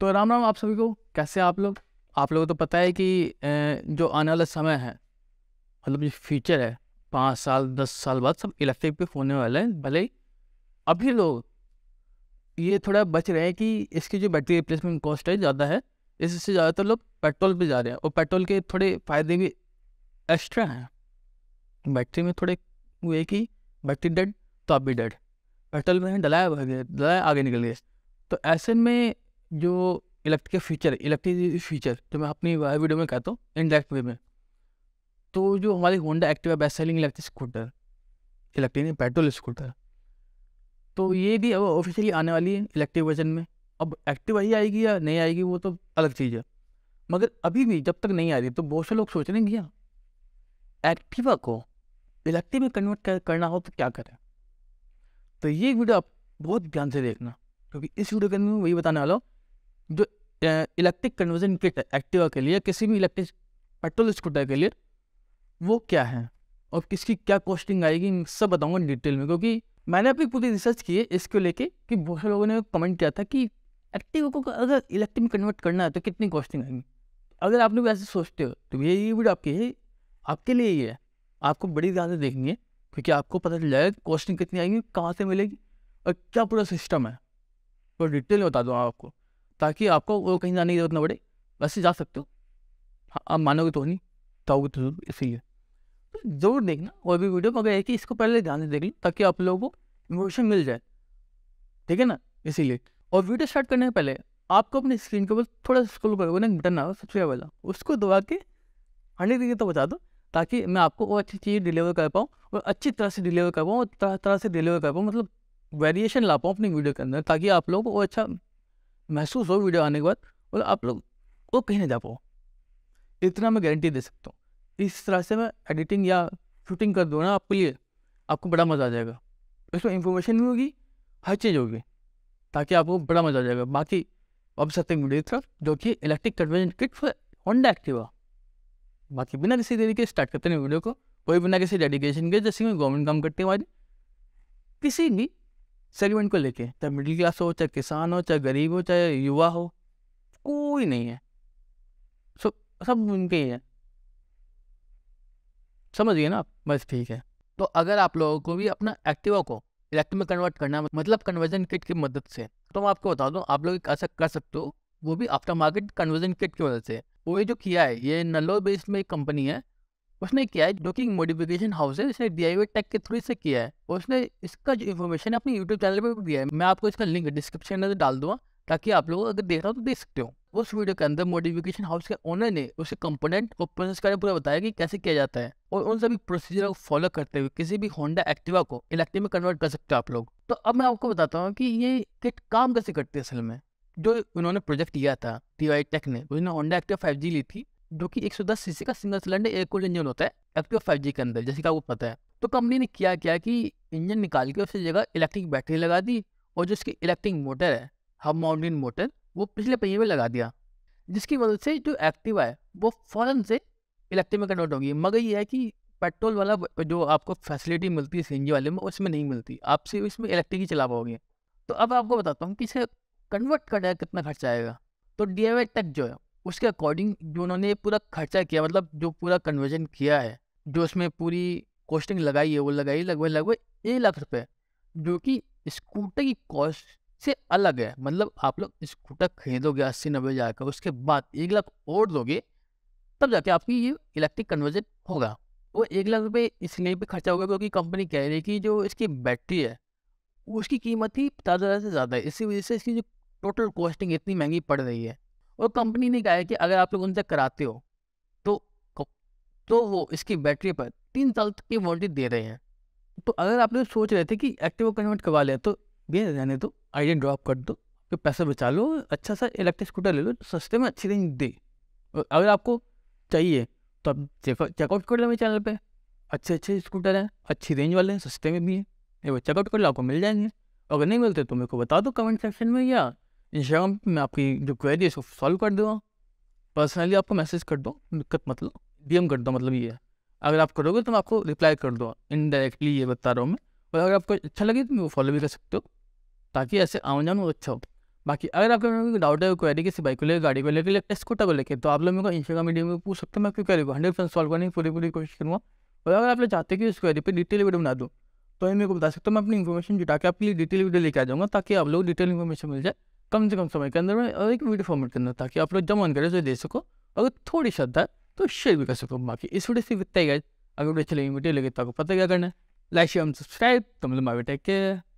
तो राम राम आप सभी को कैसे आप लोग आप लोगों को तो पता है कि जो आने वाला समय है मतलब जो फ्यूचर है पाँच साल दस साल बाद सब इलेक्ट्रिक पे होने वाले हैं भले ही अभी लोग तो ये थोड़ा बच रहे हैं कि इसकी जो बैटरी रिप्लेसमेंट कॉस्ट है ज़्यादा है इससे ज़्यादातर तो लोग पेट्रोल पे जा रहे हैं और पेट्रोल के थोड़े फ़ायदे भी एक्स्ट्रा हैं बैटरी में थोड़े वो है कि बैटरी डेड तो आप भी डेड पेट्रोल में डलाया आगे निकल गए तो ऐसे में जो इलेक्ट्रिक फीचर इलेक्ट्रिक फीचर जो मैं अपनी वीडियो में कहता हूँ इनडायरेक्ट वे में तो जो हमारी Honda active best selling electric scooter electric नहीं पेट्रोल स्कूटर तो ये भी अब ऑफिशियली आने वाली है इलेक्ट्रिक वर्जन में अब एक्टिव ही आएगी या नहीं आएगी वो तो अलग चीज़ है मगर अभी भी जब तक नहीं आ रही तो बहुत से लोग सोच रहे हैं कि एक्टिवा को इलेक्ट्रिक में कन्वर्ट कर, करना हो तो क्या करें तो ये वीडियो आप बहुत ध्यान से देखना क्योंकि इस वीडियो के अंदर मैं वही बताने वाला हूँ जो इलेक्ट्रिक कन्वर्जन किट है एक्टिवा के लिए किसी भी इलेक्ट्रिक पेट्रोल स्कूटर के लिए वो क्या है और किसकी क्या कॉस्टिंग आएगी सब बताऊंगा डिटेल में क्योंकि मैंने अपनी पूरी रिसर्च की है इसको लेके कि बहुत लोगों ने कमेंट किया था कि एक्टिवा को अगर इलेक्ट्रिक में कन्वर्ट करना है तो कितनी कॉस्टिंग आएगी अगर आप लोग ऐसे सोचते हो तो ये ये वीडियो आपकी है आपके लिए ही है आपको बड़ी ज़्यादा देखनी है क्योंकि आपको पता चल जाएगा कॉस्टिंग कितनी आएगी कहाँ से मिलेगी और क्या पूरा सिस्टम है तो डिटेल में बता दूँ आपको ताकि आपको वो कहीं जाने की जरूरत ना पड़े वैसे जा सकते हो हाँ आप मानोगे तो नहीं ताओगे तो जरूर इसीलिए तो जरूर देखना और भी वीडियो मगर है कि इसको पहले ध्यान से देख लें ताकि आप लोगों को इन्फॉर्मेशन मिल जाए ठीक है ना इसीलिए और वीडियो स्टार्ट करने के पहले आपको अपनी स्क्रीन के ऊपर थोड़ा स्क्रोल करोगे ना बटन आ सबसे पहला उसको दबा के हंड्रेड डिग्री तो बता दो ताकि मैं आपको वो अच्छी चीज़ डिलीवर कर पाऊँ और अच्छी तरह से डिलीवर कर पाऊँ और तरह तरह से डिलीवर कर पाऊँ मतलब वेरिएशन ला पाऊँ अपनी वीडियो के अंदर ताकि आप लोगों को वो अच्छा महसूस हो वीडियो आने के बाद बोला आप लोग वो कहीं नहीं जा पाओ इतना मैं गारंटी दे सकता हूँ इस तरह से मैं एडिटिंग या शूटिंग कर दूँ ना आपके लिए आपको बड़ा मज़ा आ जाएगा इसमें इन्फॉर्मेशन भी होगी हर चीज़ होगी ताकि आपको बड़ा मज़ा आ जाएगा बाकी अब सकते हैं वीडियो तरफ जो कि electric conversion kit for Honda Activa बाकी बिना किसी तरीके स्टार्ट करते हैं वीडियो को कोई बिना किसी डेडिकेशन के जैसे कि गवर्नमेंट काम करते है किसी भी सेगमेंट को लेके चाहे मिडिल क्लास हो चाहे किसान हो चाहे गरीब हो चाहे युवा हो कोई नहीं है सब सब उनके ही है समझ गए ना आप बस ठीक है तो अगर आप लोगों को भी अपना एक्टिवा को इलेक्ट्रिक में कन्वर्ट करना मतलब कन्वर्जन किट की मदद से तो मैं आपको बता दूँ आप लोग ऐसा कर सकते हो वो भी आफ्टर मार्केट कन्वर्जन किट की मदद से वो ये जो किया है ये नलो बेस्ड में एक कंपनी है उसने किया है जो कि मॉडिफिकेशन हाउस है इसने डी आई टेक के थ्रू से किया है और उसने इसका जो इन्फॉर्मेशन है अपने यूट्यूब चैनल पर भी दिया है मैं आपको इसका लिंक डिस्क्रिप्शन में डाल दूँगा ताकि आप लोग अगर देख रहे हो तो देख सकते हो उस वीडियो के अंदर मॉडिफिकेशन हाउस के ओनर ने उसके कंपोनेंट और प्रोसेस के पूरा बताया कि कैसे किया जाता है और उन सभी प्रोसीजर को फॉलो करते हुए किसी भी होंडा एक्टिवा को इलेक्ट्रिक में कन्वर्ट कर सकते हो आप लोग तो अब मैं आपको बताता हूँ कि ये किट काम कैसे करती है असल में जो उन्होंने प्रोजेक्ट किया था टी टेक ने उसने होंडा एक्टिवा फाइव ली थी जो कि एक सौ दस सीसी का single cylinder air cooled engine होता है एक्टिव जी के अंदर जैसे कि आपको पता है तो कंपनी ने क्या किया कि इंजन निकाल के उसकी जगह इलेक्ट्रिक बैटरी लगा दी और जो इसकी इलेक्ट्रिक मोटर है हब माउंटेन मोटर वो पिछले पहिए में लगा दिया जिसकी मदद से जो एक्टिवा है वो फ़ौरन से इलेक्ट्रिक में कन्वर्ट होगी मगर ये है कि पेट्रोल वाला जो आपको फैसिलिटी मिलती है सी वाले में उसमें नहीं मिलती आप सिर्फ इसमें इलेक्ट्रिक ही चला पाओगे तो अब आपको बताता हूँ कि इसे कन्वर्ट करने का कितना खर्चा आएगा तो डी तक जो है उसके अकॉर्डिंग जो उन्होंने पूरा खर्चा किया मतलब जो पूरा कन्वर्जन किया है जो उसमें पूरी कॉस्टिंग लगाई है वो लगाई लगभग लगभग एक लाख रुपये जो कि स्कूटर की कॉस्ट से अलग है मतलब आप लोग स्कूटर खरीदोगे अस्सी नब्बे हज़ार का उसके बाद एक लाख और दोगे तब जाके आपकी ये इलेक्ट्रिक कन्वर्जन होगा वो एक लाख रुपये इसलिए भी खर्चा होगा क्योंकि कंपनी कह रही है कि जो इसकी बैटरी है उसकी कीमत ही पचास हज़ार से ज़्यादा है इसी वजह से इसकी जो टोटल कॉस्टिंग इतनी महंगी पड़ रही है और कंपनी ने कहा है कि अगर आप लोग उनसे कराते हो तो तो वो इसकी बैटरी पर तीन साल तक की वारंटी दे रहे हैं तो अगर आप लोग सोच रहे थे कि एक्टिव कन्वर्ट करवा लें तो भैया जाने दो आइडिया ड्रॉप कर दो कि पैसा बचा लो अच्छा सा इलेक्ट्रिक स्कूटर ले लो सस्ते में अच्छी रेंज दे और अगर आपको चाहिए तो आप चेकआउट कर लो मेरे चैनल पर अच्छे अच्छे स्कूटर हैं अच्छी रेंज वाले हैं सस्ते में भी हैं वो चेकआउट कर लो आपको मिल जाएंगे अगर नहीं मिलते तो मेरे को बता दो कमेंट सेक्शन में या इंस्टाग्राम पर मैं आपकी जो क्वेरी है उसको सॉल्व कर दूँगा पर्सनली आपको मैसेज कर दो दिक्कत मतलब डी कर दो मतलब ये अगर आप करोगे तो मैं आपको रिप्लाई कर दूँगा इनडायरेक्टली ये बता रहा हूँ मैं और अगर आपको अच्छा लगे तो मैं वो फॉलो भी कर सकते हो ताकि ऐसे आवन जान वो अच्छा हो बाकी अगर आपको डाउट है क्वेरी किसी बाइक को लेकर गाड़ी को लेकर स्कूटर को लेकर तो आप लोग मेरे को इंस्टाग्राम मीडियम में पूछ सकते हो मैं आपकी क्वेरी को हंड्रेड परसेंट सॉल्व करने की पूरी पूरी कोशिश करूँगा और अगर आप लोग चाहते हैं कि उस क्वेरी पर डिटेल वीडियो बना दूँ तो मेरे को बता सकते हो मैं अपनी इन्फॉर्मेशन जुटा के आपके लिए डिटेल वीडियो लेकर आ जाऊँगा ताकि आप लोग डिटेल इन्फॉर्मेशन मिल जाए कम से कम समय के अंदर में और एक वीडियो फॉर्मेट करना ताकि आप लोग जब करें जो दे सको अगर थोड़ी श्रद्धा तो शेयर भी कर सको बाकी इस वीडियो से इतना अगर वीडियो अच्छी लगी वीडियो लगे तो आपको पता क्या करना है लाइक शेयर सब्सक्राइब तो मतलब मावे टेक केयर